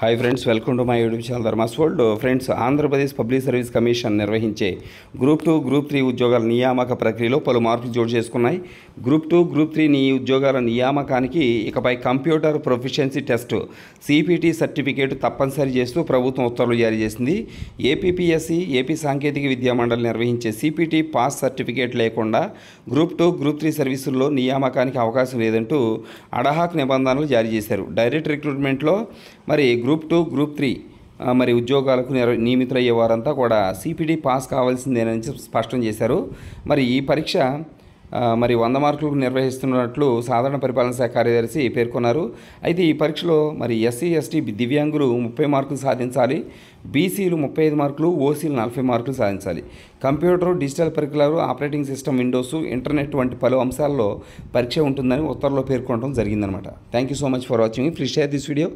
hi friends welcome to my YouTube channel Dharma's world friends Andhra Pradesh public service commission నిర్వహించే group two group three ఉద్యోగాల నియామక ప్రక్రియలో పలు మార్పులు జోడు చేసుకున్నాయి గ్రూప్ టూ గ్రూప్ త్రీ నీ ఉద్యోగాల నియామకానికి ఇకపై computer proficiency test CPT certificate తప్పనిసరి చేస్తూ ప్రభుత్వం ఉత్తర్వులు జారీ చేసింది ఏపీపీఎస్సీ ఏపీ సాంకేతిక విద్యా మండలి నిర్వహించే సిపిటి పాస్ సర్టిఫికేట్ లేకుండా గ్రూప్ టూ గ్రూప్ త్రీ సర్వీసుల్లో నియామకానికి అవకాశం లేదంటూ అడహాక్ నిబంధనలు జారీ చేశారు డైరెక్ట్ రిక్రూట్మెంట్లో మరి గ్రూప్ టూ గ్రూప్ త్రీ మరి ఉద్యోగాలకు నియమితులయ్యే వారంతా కూడా సిపిడి పాస్ కావాల్సిందేనని స్పష్టం చేశారు మరి ఈ పరీక్ష మరి వంద మార్కులకు నిర్వహిస్తున్నట్లు సాధారణ పరిపాలన శాఖ కార్యదర్శి పేర్కొన్నారు అయితే ఈ పరీక్షలో మరి ఎస్సీ ఎస్టీ దివ్యాంగులు ముప్పై మార్కులు సాధించాలి బీసీలు ముప్పై ఐదు మార్కులు ఓసీలు నలభై మార్కులు సాధించాలి కంప్యూటర్ డిజిటల్ పరికరాలు ఆపరేటింగ్ సిస్టమ్ విండోస్ ఇంటర్నెట్ వంటి పలు అంశాల్లో పరీక్ష ఉంటుందని ఉత్తర్వులో పేర్కొనడం జరిగిందనమాట thank you so much for watching please share this video